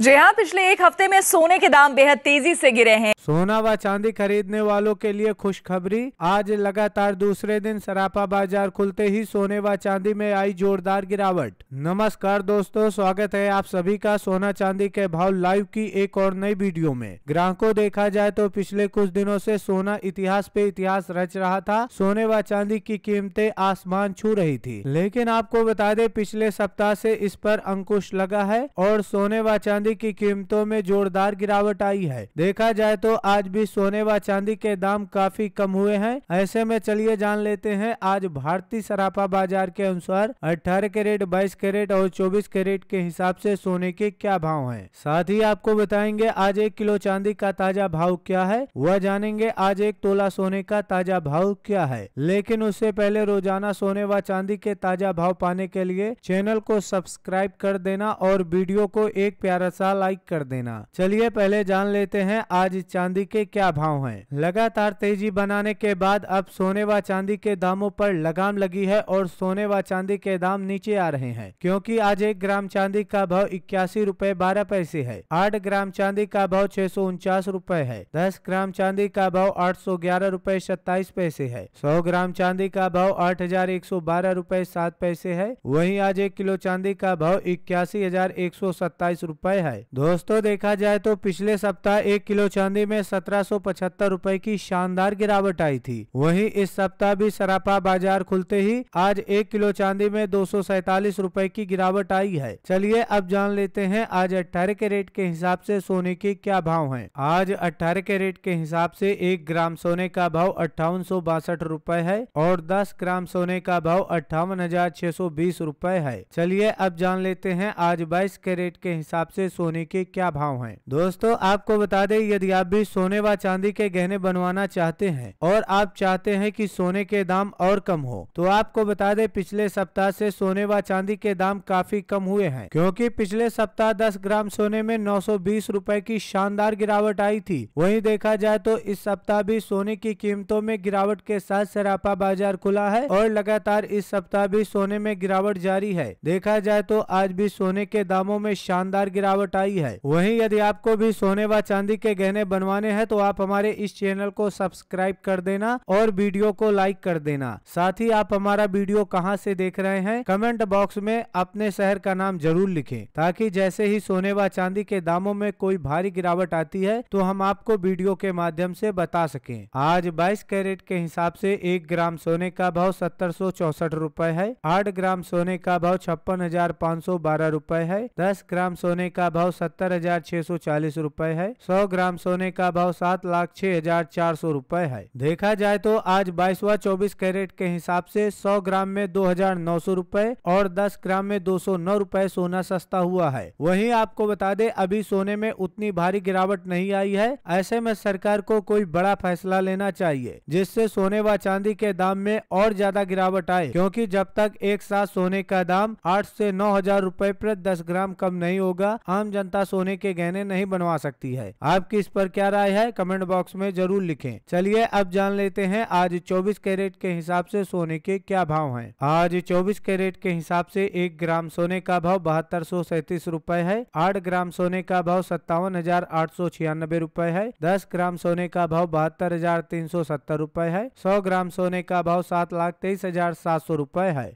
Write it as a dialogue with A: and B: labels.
A: जी हाँ पिछले एक हफ्ते में सोने के दाम बेहद तेजी से गिरे हैं सोना व चांदी खरीदने वालों के लिए खुशखबरी आज लगातार दूसरे दिन सरापा बाजार खुलते ही सोने व चांदी में आई जोरदार गिरावट नमस्कार दोस्तों स्वागत है आप सभी का सोना चांदी के भाव लाइव की एक और नई वीडियो में ग्राहकों देखा जाए तो पिछले कुछ दिनों से सोना इतिहास पे इतिहास रच रहा था सोने व चांदी की कीमतें आसमान छू रही थी लेकिन आपको बता दे पिछले सप्ताह से इस पर अंकुश लगा है और सोने व चांदी चांदी की कीमतों में जोरदार गिरावट आई है देखा जाए तो आज भी सोने व चांदी के दाम काफी कम हुए हैं ऐसे में चलिए जान लेते हैं आज भारतीय सराफा बाजार के अनुसार अठारह कैरेट बाईस कैरेट और चौबीस कैरेट के हिसाब से सोने के क्या भाव है साथ ही आपको बताएंगे आज एक किलो चांदी का ताजा भाव क्या है वह जानेंगे आज एक तोला सोने का ताजा भाव क्या है लेकिन उससे पहले रोजाना सोने व चांदी के ताजा भाव पाने के लिए चैनल को सब्सक्राइब कर देना और वीडियो को एक प्यारा सा लाइक कर देना चलिए पहले जान लेते हैं आज चांदी के क्या भाव हैं। लगातार तेजी बनाने के बाद अब सोने व चांदी के दामों पर लगाम लगी है और सोने व चांदी के दाम नीचे आ रहे हैं क्योंकि आज एक ग्राम चांदी का भाव इक्यासी रूपए बारह पैसे है आठ ग्राम चांदी का भाव छह सौ उनचास रूपए है दस ग्राम चांदी का भाव आठ सौ ग्यारह रूपए सत्ताईस पैसे है सौ ग्राम चांदी का भाव आठ हजार एक सौ बारह रूपए सात पैसे है वही आज एक किलो चांदी का भाव इक्यासी हजार एक सौ सत्ताईस रूपए है है दोस्तों देखा जाए तो पिछले सप्ताह एक किलो चांदी में सत्रह सौ पचहत्तर रूपए की शानदार गिरावट आई थी वहीं इस सप्ताह भी सरापा बाजार खुलते ही आज एक किलो चांदी में दो सौ सैतालीस रूपए की गिरावट आई है चलिए अब जान लेते हैं आज अट्ठारह के रेट के हिसाब से सोने के क्या भाव है आज अट्ठारह के रेट के हिसाब से एक ग्राम सोने का भाव अट्ठावन सौ बासठ रूपए है और दस ग्राम सोने का भाव अट्ठावन हजार छह सौ बीस रूपए है चलिए अब जान लेते हैं आज बाईस कैरेट के हिसाब से सोने के क्या भाव हैं दोस्तों आपको बता दें यदि आप भी सोने व चांदी के गहने बनवाना चाहते हैं और आप चाहते हैं कि सोने के दाम और कम हो तो आपको बता दें पिछले सप्ताह से सोने व चांदी के दाम काफी कम हुए हैं क्योंकि पिछले सप्ताह 10 ग्राम सोने में नौ सौ की शानदार गिरावट आई थी वही देखा जाए तो इस सप्ताह भी सोने की कीमतों में गिरावट के साथ सरापा बाजार खुला है और लगातार इस सप्ताह भी सोने में गिरावट जारी है देखा जाए तो आज भी सोने के दामों में शानदार गिरावट गिरावट आई है वहीं यदि आपको भी सोने व चांदी के गहने बनवाने हैं तो आप हमारे इस चैनल को सब्सक्राइब कर देना और वीडियो को लाइक कर देना साथ ही आप हमारा वीडियो कहाँ से देख रहे हैं कमेंट बॉक्स में अपने शहर का नाम जरूर लिखे ताकि जैसे ही सोने व चांदी के दामों में कोई भारी गिरावट आती है तो हम आपको वीडियो के माध्यम ऐसी बता सके आज बाईस कैरेट के हिसाब से एक ग्राम सोने का भाव सत्तर सौ चौसठ रूपए है आठ ग्राम सोने का भाव छप्पन हजार पाँच सौ बारह रूपए है दस ग्राम सोने का का भाव सत्तर हजार छह सौ चालीस रूपए है सौ ग्राम सोने का भाव सात लाख छह हजार चार सौ रूपए है देखा जाए तो आज बाईसवा चौबीस कैरेट के हिसाब से सौ ग्राम में दो हजार नौ सौ रूपए और दस ग्राम में दो सौ नौ रूपए सोना सस्ता हुआ है वही आपको बता दे अभी सोने में उतनी भारी गिरावट नहीं आई है ऐसे में सरकार को कोई बड़ा फैसला लेना चाहिए जिससे सोने व चांदी के दाम में और ज्यादा गिरावट आए क्योंकि जब तक एक साथ सोने का दाम आठ से नौ हजार रूपए प्रति दस ग्राम कम नहीं होगा आम जनता सोने के गहने नहीं बनवा सकती है आपकी इस पर क्या राय है कमेंट बॉक्स में जरूर लिखें चलिए अब जान लेते हैं आज 24 कैरेट के हिसाब से सोने के क्या भाव हैं आज 24 कैरेट के हिसाब से एक ग्राम सोने का भाव बहत्तर सौ सैतीस रूपए है आठ ग्राम सोने का भाव सत्तावन हजार आठ सौ छियानबे रूपए है दस ग्राम सोने का भाव बहत्तर हजार तीन सौ सत्तर रूपए है सौ ग्राम सोने का भाव सात लाख तेईस हजार सात सौ रूपए है